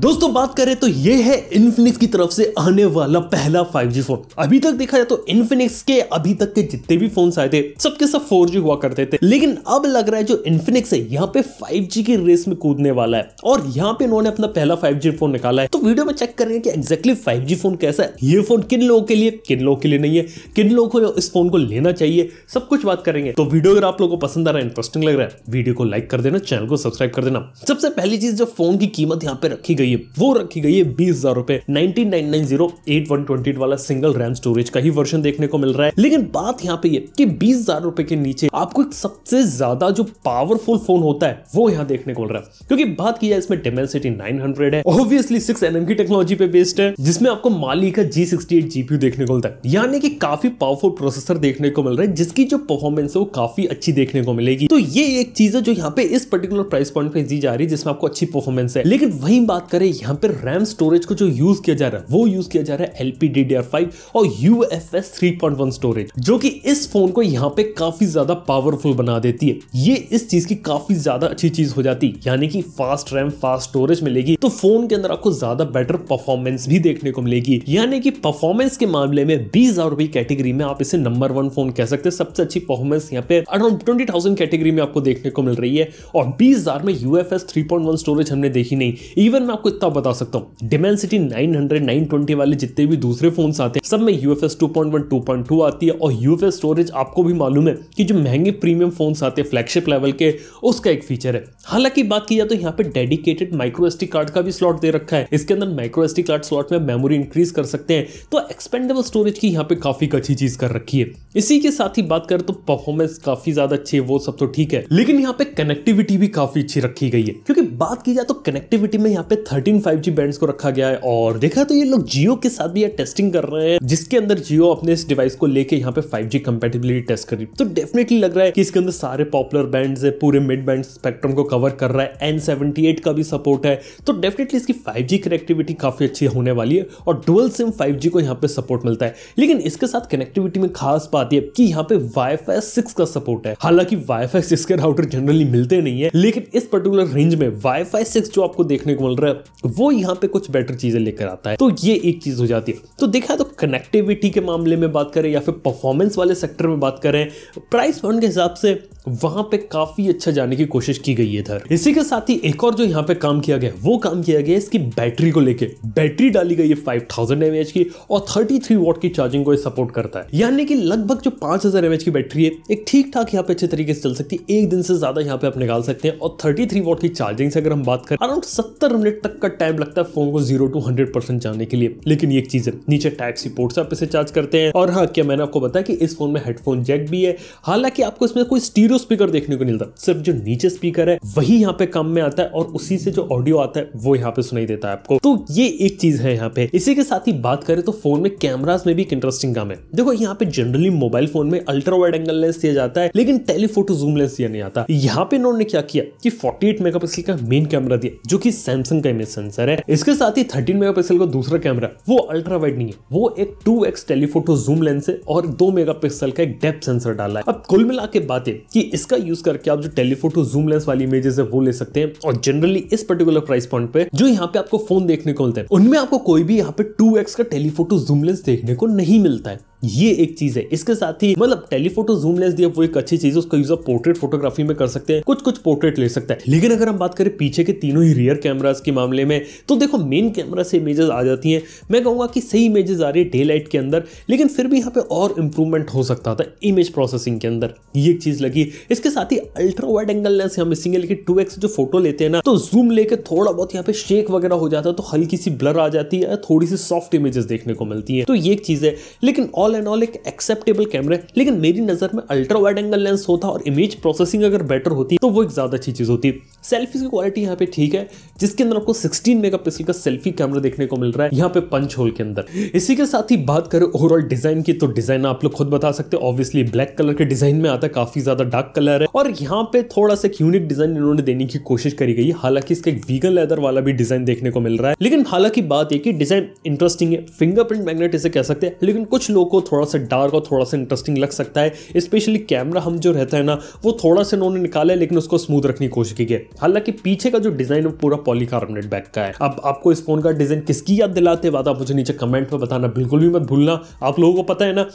दोस्तों बात करें तो ये है इन्फिनिक्स की तरफ से आने वाला पहला 5G फोन अभी तक देखा जाए तो इन्फिनिक्स के अभी तक के जितने भी फोन आए थे सबके सब 4G हुआ करते थे लेकिन अब लग रहा है जो इन्फिनिक्स है यहाँ पे 5G की रेस में कूदने वाला है और यहाँ पे इन्होंने अपना पहला 5G फोन निकाला है तो वीडियो में चेक करेंगे की एक्जेक्टली फाइव फोन कैसा है ये फोन किन लोगों के लिए किन लोगों के लिए नहीं है किन लोगों को इस फोन को लेना चाहिए सब कुछ बात करेंगे तो वीडियो अगर आप लोग को पसंद आ रहा है इंटरेस्टिंग लग रहा है वीडियो को लाइक कर देना चैनल को सब्सक्राइब कर देना सबसे पहली चीज जो फोन की कीमत यहाँ पे रखी गई गई है वो रखी गई है बीस हजार रुपए वाला सिंगल रैम स्टोरेज का ही वर्जन देखने को मिल रहा है लेकिन बात यहाँ पे बीस हजार रुपए के नीचे आपको एक सबसे ज्यादा जो पावरफुल फोन होता है वो यहाँ देखने को मिल रहा है क्योंकि बात की जाए इसमें डेमेंसिटी 900 है ऑब्वियसली सिक्स एनएम की टेक्नोलॉजी पे बेस्ड है जिसमें आपको माली का जी सिक्सटी देखने को मिलता है यानी कि काफी पावरफुल प्रोसेसर देखने को मिल रहा है जिसकी जो परफॉर्मेंस है वो काफी अच्छी देखने को मिलेगी तो ये एक चीज है जो यहाँ पे इस पर्टिकुलर प्राइस पॉइंट पे दी जा रही है जिसमें आपको अच्छी परफॉर्मेंस है लेकिन वही बात करें करें यहाँ पर रैम स्टोरेज को जो यूज किया जा रहा है वो यूज किया जा रहा है एलपीडीडीआर5 और यूएफएस 3.1 स्टोरेज जो कि इस फोन को यहाँ पे काफी ज्यादा पावरफुल बना देती है ये इस चीज की काफी ज्यादा अच्छी चीज हो जाती है यानी कि फास्ट रैम फास्ट स्टोरेज मिलेगी तो फोन के अंदर आपको ज्यादा बेटर परफॉर्मेंस भी देखने को मिलेगी यानी कि परफॉर्मेंस के मामले में बीस हजार रुपए कैटेगरी में आप इसे नंबर वन फोन कह सकते हैं सबसे अच्छी परफॉर्मेंस यहाँ पे अराउंड ट्वेंटी थाउजेंड कैटेगरी में आपको देखने को मिल रही है और बीस हजार में यूएफएस 3.1 स्टोरेज हमने देखी नहीं इवन मैं आपको तो आपको इतना बता सकता हूँ डिमेंसिटी 900 920 वाले जितने भी दूसरे फोन आते हैं सब में यू एफ एस आती है और यू स्टोरेज आपको भी मालूम है कि जो महंगे प्रीमियम फोन आते हैं फ्लैगशिप लेवल के उसका एक फीचर है हालांकि बात की जाए तो यहाँ पे डेडिकेटेड माइक्रो एस कार्ड का भी स्लॉट दे रखा है इसके अंदर माइक्रो एस कार्ड स्लॉट में मेमोरी इंक्रीज कर सकते हैं तो एक्सपेंडेबल स्टोरेज की यहाँ पे काफी अच्छी चीज कर रखी है इसी के साथ ही बात करें तो परफॉर्मेंस काफी ज्यादा अच्छी है वो सब तो ठीक है लेकिन यहाँ पे कनेक्टिविटी भी काफी अच्छी रखी गई है क्योंकि बात की जाए तो कनेक्टिविटी में यहाँ पे थर्टीन फाइव जी बैंड को रखा गया है और देखा तो ये लोग जियो के साथ भी टेस्टिंग कर रहे हैं जिसके अंदर जियो अपने इस डिवाइस को लेके यहाँ पे फाइव जी कम्पेटेबिलिटी टेस्ट करी तो डेफिनेटली लग रहा है कि इसके अंदर सारे पॉपुलर बैंड है पूरे मिड बैंड स्पेक्ट्रम को कवर कर रहा है एन सेवेंटी एट का भी सपोर्ट है तो डेफिनेटली इसकी फाइव जी कनेक्टिविटी काफी अच्छी होने वाली है और डुअल सिम फाइव जी को यहाँ पे सपोर्ट मिलता है लेकिन इसके साथ कनेक्टिविटी में खास बात यह कि यहाँ पे वाईफाई सिक्स का सपोर्ट है हालांकि वाईफाई सिक्स के राउटर जनरली मिलते नहीं है लेकिन इस पर्टिकुलर रेंज में वाईफाई सिक्स जो आपको देखने को मिल रहा है वो यहाँ पे कुछ बेटर चीज़ें लेकर आता है तो ये एक चीज़ हो जाती है तो देखा तो कनेक्टिविटी के मामले में बात करें या फिर परफॉर्मेंस वाले सेक्टर में बात करें प्राइस पॉइंट के हिसाब से वहां पे काफ़ी अच्छा जाने की कोशिश की गई है इधर इसी के साथ ही एक और जो यहाँ पे काम किया गया वो काम किया गया इसकी बैटरी को लेके बैटरी डाली गई है फाइव थाउजेंड की और थ्री वॉट की चार्जिंग को सपोर्ट करता है यानी कि लगभग जो पांच हजार की बैटरी है एक ठीक ठाक यहाँ पे अच्छे तरीके से चल सकती है एक दिन से ज़्यादा यहाँ पे आप निकाल सकते हैं और थर्टी थ्री वॉट की चार्जिंग से अगर हम बात करें अराउंड सत्तर मिनट तक का टाइम लगता है फोन को जीरो टू हंड्रेड परसेंट जाने के लिए लेकिन एक चीज है नीचे टाइप सी पोर्ट आप इसे चार्ज करते हैं और हाँ क्या मैंने आपको बताया कि इस फोन में हेडफोन जैक भी है हालांकि आपको इसमें कोई स्टीरो स्पीकर देखने को मिलता सिर्फ जो नीचे स्पीकर है वही यहाँ पे काम में आता है और उसी से जो ऑडियो आता है वो यहाँ पे सुनाई देता है आपको तो ये एक चीज है यहाँ पे इसी के साथ ही बात करें तो फोन में कैमराज में भी एक इंटरेस्टिंग काम है देखो यहाँ पे जनरली मोबाइल फोन में अल्ट्रा वाइड एंगल लेंस दिया जाता है लेकिन टेलीफोटो जूम लेंस दिया नहीं आता यहाँ पे इन्होंने क्या किया कि 48 मेगापिक्सल का मेन कैमरा दिया जो कि सैमसंग का इमेज सेंसर है इसके साथ ही थर्टीन मेगापिक्सल का दूसरा कैमरा वो अल्ट्रा वाइड नहीं है वो एक two x telephoto zoom lens है और दो मेगापिक्सल का एक डेप्थ सेंसर डाला है अब कुल मिला के बात है कि इसका यूज करके आप जो टेलीफोटो जूम लेंस वाली इमेजेस है वो ले सकते हैं और जनरली इस पर्टिकुलर प्राइस पॉइंट पे जो यहाँ पे आपको फोन देखने को मिलते हैं उनमें आपको कोई भी यहाँ पे टू का टेलीफोटो जूम लेंस देखने को नहीं मिलता है ये एक चीज है इसके साथ ही मतलब टेलीफोटो जूम लेंस दिया वो एक अच्छी चीज है उसका यूज आप पोर्ट्रेट फोटोग्राफी में कर सकते हैं कुछ कुछ पोर्ट्रेट ले सकता है लेकिन अगर हम बात करें पीछे के तीनों ही रियर कैमराज के मामले में तो देखो मेन कैमरा से इमेजेस आ जाती हैं मैं कहूंगा कि सही इमेजेस आ रही है डे लाइट के अंदर लेकिन फिर भी यहाँ पे और इंप्रूवमेंट हो सकता था इमेज प्रोसेसिंग के अंदर ये एक चीज लगी इसके साथ ही अल्ट्रा वाइड एंगल लेंस हम मिसिंग है लेकिन टू जो फोटो लेते हैं ना तो जूम लेके थोड़ा बहुत यहाँ पे शेक वगैरह हो जाता है तो हल्की सी ब्लर आ जाती है थोड़ी सी सॉफ्ट इमेजेस देखने को मिलती है तो ये एक चीज है लेकिन और ऑल एंड ऑल एक एक्सेप्टेबल कैमरा है लेकिन मेरी नज़र में अल्ट्रा वाइड एंगल लेंस होता और इमेज प्रोसेसिंग अगर बेटर होती तो वो एक ज़्यादा अच्छी चीज़ होती सेल्फीज की क्वालिटी यहाँ पे ठीक है जिसके अंदर आपको 16 मेगापिक्सल का सेल्फी कैमरा देखने को मिल रहा है यहाँ पे पंच होल के अंदर इसी के साथ ही बात करें ओवरऑल डिजाइन की तो डिजाइन आप लोग खुद बता सकते हो ऑब्वियसली ब्लैक कलर के डिजाइन में आता है काफी ज्यादा डार्क कलर है और यहाँ पे थोड़ा सा यूनिक डिजाइन इन्होंने देने की कोशिश करी गई हालांकि इसका एक वीगन लेदर वाला भी डिजाइन देखने को मिल रहा है लेकिन हालांकि बात यह की डिजाइन इंटरेस्टिंग है फिंगरप्रिंट मैग्नेट इसे कह सकते हैं लेकिन कुछ लोग को थोड़ा सा डार्क और थोड़ा सा इंटरेस्टिंग लग सकता है स्पेशली कैमरा हम जो रहता है ना वो थोड़ा सा इन्होंने निकाला लेकिन उसको स्मूथ रखने की कोशिश की है हालांकि पीछे का जो डिज़ाइन वो पूरा पॉलीकार्बोनेट बैक का है अब आपको इस फोन का डिज़ाइन किसकी याद दिलाते बात आप मुझे नीचे कमेंट में बताना बिल्कुल भी मत भूलना आप लोगों को पता है ना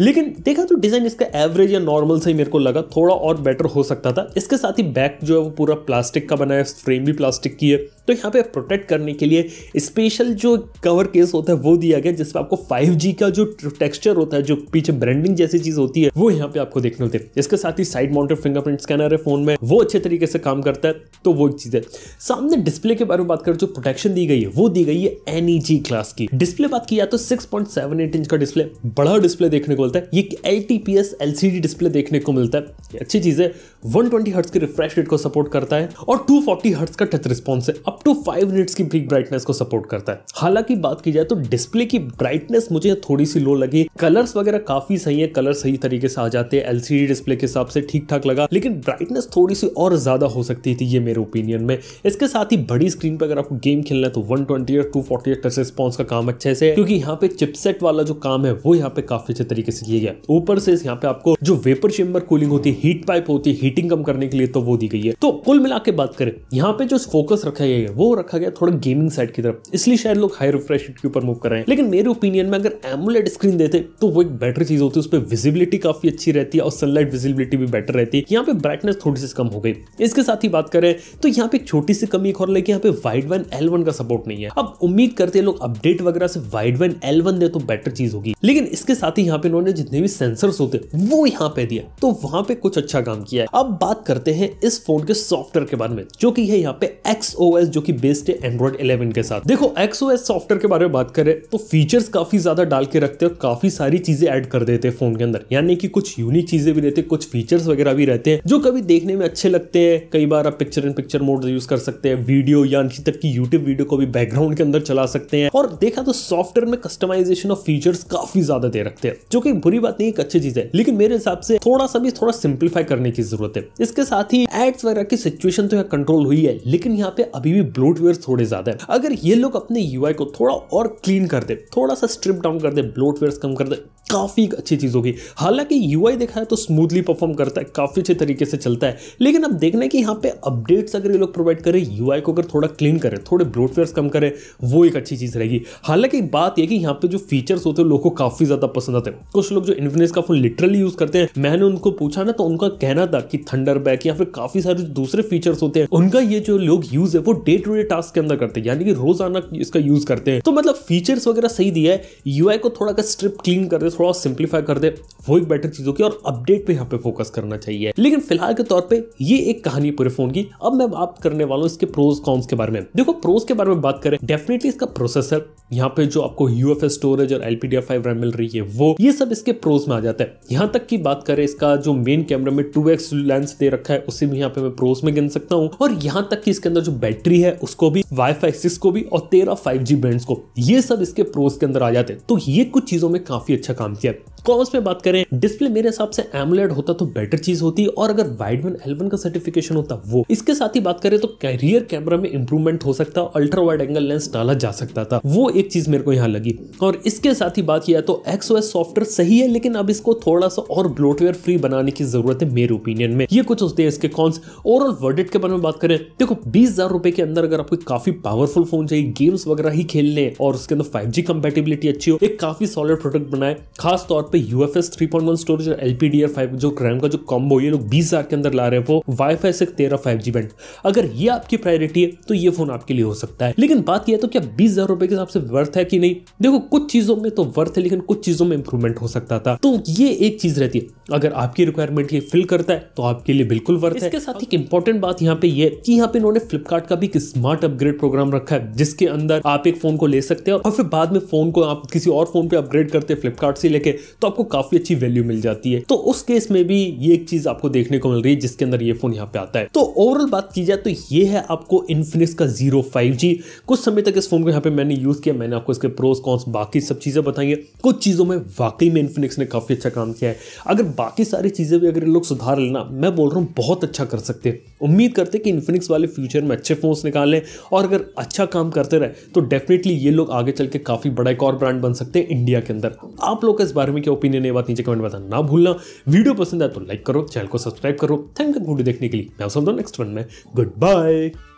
लेकिन देखा तो डिज़ाइन इसका एवरेज या नॉर्मल से ही मेरे को लगा थोड़ा और बेटर हो सकता था इसके साथ ही बैक जो है वो पूरा प्लास्टिक का बना है फ्रेम भी प्लास्टिक की है तो यहाँ पे प्रोटेक्ट करने के लिए स्पेशल जो कवर केस होता है वो दिया गया जिसमें आपको 5G का जो टेक्सचर होता है जो पीछे ब्रांडिंग जैसी चीज होती है वो यहाँ पे आपको देखने होते हैं इसके साथ ही साइड माउंटेड फिंगरप्रिंट स्कैनर है फोन में वो अच्छे तरीके से काम करता है तो वो एक चीज़ है सामने डिस्प्ले के बारे में बात करें जो प्रोटेक्शन दी गई है वो दी गई है एनईजी क्लास e की डिस्प्ले बात की जाए तो 6.78 इंच का डिस्प्ले बड़ा डिस्प्ले देखने को मिलता है ये L T P S L C D display देखने को मिलता है अच्छी चीज़ है 120 ट्वेंटी हर्ट्स की रिफ्रेश रेट को सपोर्ट करता है और 240 फोर्टी हर्ट्स का टच रिस्पॉन्स है अप टू फाइव मिनट्स की पीक ब्राइटनेस को सपोर्ट करता है हालांकि बात की जाए तो डिस्प्ले की ब्राइटनेस मुझे थोड़ी सी लो लगी कलर्स वगैरह काफी सही है कलर सही तरीके से आ जाते हैं एलसीडी डिस्प्ले के हिसाब से ठीक ठाक लगा लेकिन ब्राइटनेस थोड़ी सी और ज्यादा हो सकती थी ये मेरे ओपिनियन में इसके साथ ही बड़ी स्क्रीन पर अगर आपको गेम खेलना है तो वन ट्वेंटी या टू फोर्टी एट रिस्पॉन्स का काम अच्छे से क्योंकि यहाँ पे चिपसेट वाला जो काम है वो यहाँ पे काफी अच्छे तरीके से किया गया ऊपर से यहाँ पे आपको जो वेपर चेम्बर कूलिंग होती है हीट पाइप होती है हीटिंग कम करने के लिए तो वो दी गई है तो कुल मिला के बात करें यहाँ पे जो फोकस रखा गया है वो रखा गया थोड़ा गेमिंग साइड की तरफ इसलिए शायद लोग हाई रिफ्रेश के ऊपर मूव कर रहे हैं लेकिन मेरे ओपिनियन में अगर एमुलेट स्क्रीन देते तो वो एक बेटर चीज होती है उस पर विजिबिलिटी काफी अच्छी रहती है और सनलाइट विजिबिलिटी भी बेटर रहती है यहाँ पे ब्राइटनेस थोड़ी सी कम हो गई इसके साथ ही बात कर करें तो यहाँ पे छोटी सी कमी एक और लगी यहाँ पे वाइड वन एल वन का सपोर्ट नहीं है अब उम्मीद करते हैं लोग अपडेट वगैरह से वाइड वन एल वन दे तो बेटर चीज होगी लेकिन इसके साथ ही यहाँ पे इन्होंने जितने भी सेंसर होते वो यहाँ पे दिया तो वहां पे कुछ अच्छा काम किया है अब बात करते हैं इस फोन के सॉफ्टवेयर के बारे में जो की है यहाँ पे XOS जो की बेस्ड है एंड्रॉइड इलेवन के साथ देखो XOS सॉफ्टवेयर के बारे में बात करें तो फीचर्स काफी ज्यादा डाल के रखते हैं काफी सारी चीजें ऐड कर देते हैं फोन के अंदर यानी कि कुछ यूनिक चीजें भी रहती है कुछ फीचर्स वगैरह भी रहते हैं जो कभी देखने में अच्छे लगते हैं कई बार आप picture in picture mode use कर सकते हैं वीडियो या नीचे तक की यूट्यूब वीडियो को भी बैकग्राउंड के अंदर चला सकते हैं और देखा तो सॉफ्टवेयर में कस्टमाइजेशन ऑफ फीचर्स काफी ज्यादा दे रखते हैं जो कि बुरी बात नहीं एक अच्छी चीज है लेकिन मेरे हिसाब से थोड़ा सा भी थोड़ा सिंप्लीफाई करने की जरूरत है इसके साथ ही एड्स वगैरह की सिचुएशन तो यहाँ कंट्रोल हुई है लेकिन यहाँ पे अभी भी ब्लोटवेयर थोड़े ज्यादा है अगर ये लोग अपने यूआई को थोड़ा और क्लीन कर दे थोड़ा सा स्ट्रिप डाउन कर दे ब्लोटवेयर कम कर दे काफ़ी अच्छी चीज़ होगी हालांकि यूआई देखा है तो स्मूथली परफॉर्म करता है काफ़ी अच्छे तरीके से चलता है लेकिन अब देखना है कि यहाँ पे अपडेट्स अगर ये लोग प्रोवाइड करें यूआई को अगर थोड़ा क्लीन करें थोड़े ब्रोटवेयर्स कम करें वो एक अच्छी चीज़ रहेगी हालांकि बात यह कि यहाँ पे जो फीचर्स होते हैं लोगों को काफ़ी ज़्यादा पसंद आते हैं कुछ लोग जो इन्फिनिक्स का फोन लिटरली यूज़ करते हैं मैंने उनको पूछा ना तो उनका कहना था कि थंडर बैक या फिर काफ़ी सारे दूसरे फीचर्स होते हैं उनका ये जो लोग यूज़ है वो डे टू डे टास्क के अंदर करते हैं यानी कि रोजाना इसका यूज़ करते हैं तो मतलब फीचर्स वगैरह सही दिया है यू को थोड़ा अगर स्ट्रिप क्लीन कर दे थोड़ा सिंप्लीफाई कर दे वो एक बेटर चीज होगी और अपडेट पे यहाँ पे फोकस करना चाहिए लेकिन फिलहाल के तौर पे ये एक कहानी पूरे फोन की अब मैं बात करने वाला हूँ इसके प्रोज कॉन्स के बारे में देखो प्रोज के बारे में बात करें डेफिनेटली इसका प्रोसेसर यहाँ पे जो आपको यू स्टोरेज और एलपीडीएफ फाइव रैम मिल रही है वो ये सब इसके प्रोज में आ जाता है यहाँ तक की बात करें इसका जो मेन कैमरा में टू लेंस दे रखा है उसे भी यहाँ पे मैं प्रोज में गिन सकता हूँ और यहाँ तक की इसके अंदर जो बैटरी है उसको भी वाई फाई सिक्स को भी और तेरह फाइव जी को ये सब इसके प्रोज के अंदर आ जाते हैं तो ये कुछ चीजों में काफी अच्छा काम किया कॉमर्स तो में बात करें डिस्प्ले मेरे हिसाब से एमलेट होता तो बेटर चीज होती और अगर वाइड वन एलवन का सर्टिफिकेशन होता वो इसके साथ ही बात करें तो कैरियर कैमरा में इंप्रूवमेंट हो सकता अल्ट्रा वाइड एंगल लेंस डाला जा सकता था वो एक चीज मेरे को यहाँ लगी और इसके साथ ही बात किया तो एक्सओएस सॉफ्टवेयर सही है लेकिन अब इसको थोड़ा सा और ब्लोटवेयर फ्री बनाने की जरूरत है मेरे ओपिनियन में ये कुछ होते हैं इसके कॉन्स ओवरऑल वर्डेट के बारे में बात करें देखो बीस के अंदर अगर आपको काफी पावरफुल फोन चाहिए गेम्स वगैरह ही खेलने और उसके अंदर फाइव जी कंपेटेबिलिटी अच्छी हो एक काफी सॉलिड प्रोडक्ट बनाए खास तौर पे U F S three point one storage और एल पी डी फाइव जो रैम का जो कॉम्बो ये लोग बीस हज़ार के अंदर ला रहे हैं वो वाई फाई से तेरह फाइव जी बैंड अगर ये आपकी प्रायोरिटी है तो ये फोन आपके लिए हो सकता है लेकिन बात यह तो क्या बीस हज़ार रुपए के हिसाब से वर्थ है कि नहीं देखो कुछ चीज़ों में तो वर्थ है लेकिन कुछ चीज़ों में इंप्रूवमेंट हो सकता था तो ये एक चीज़ रहती है अगर आपकी रिक्वायरमेंट ये फिल करता है तो आपके लिए बिल्कुल वर्थ इसके है इसके साथ एक इंपॉर्टेंट बात यहाँ पे ये कि यहाँ पे इन्होंने फ्लिपकार्ट का भी एक स्मार्ट अपग्रेड प्रोग्राम रखा है जिसके अंदर आप एक फोन को ले सकते हैं और फिर बाद में फोन को आप किसी और फोन पे अपग्रेड करते हैं फ्लिपकार्ट से लेके तो आपको काफ़ी अच्छी वैल्यू मिल जाती है तो उस केस में भी ये एक चीज़ आपको देखने को मिल रही है जिसके अंदर ये फ़ोन यहाँ पे आता है तो ओवरऑल बात की जाए तो ये है आपको इन्फिनिक्स का जीरो फाइव जी कुछ समय तक इस फ़ोन को यहाँ पे मैंने यूज़ किया मैंने आपको इसके प्रोस कॉन्स बाकी सब चीज़ें बताई हैं कुछ चीज़ों में वाकई में इन्फिनिक्स ने काफ़ी अच्छा काम किया है अगर बाकी सारी चीज़ें भी अगर लोग सुधार लेना मैं बोल रहा हूँ बहुत अच्छा कर सकते हैं उम्मीद करते कि इन्फिनिक्स वाले फ्यूचर में अच्छे फोन निकाल लें और अगर अच्छा काम करते रहे तो डेफिनेटली ये लोग आगे चल के काफ़ी बड़ा एक और ब्रांड बन सकते हैं इंडिया के अंदर आप लोग का इस बारे में क्या ओपिनियन है बात नीचे कमेंट बताना ना भूलना वीडियो पसंद आए तो लाइक करो चैनल को सब्सक्राइब करो थैंक यू वीडियो देखने के लिए मैं सुनता हूँ नेक्स्ट वन में गुड बाय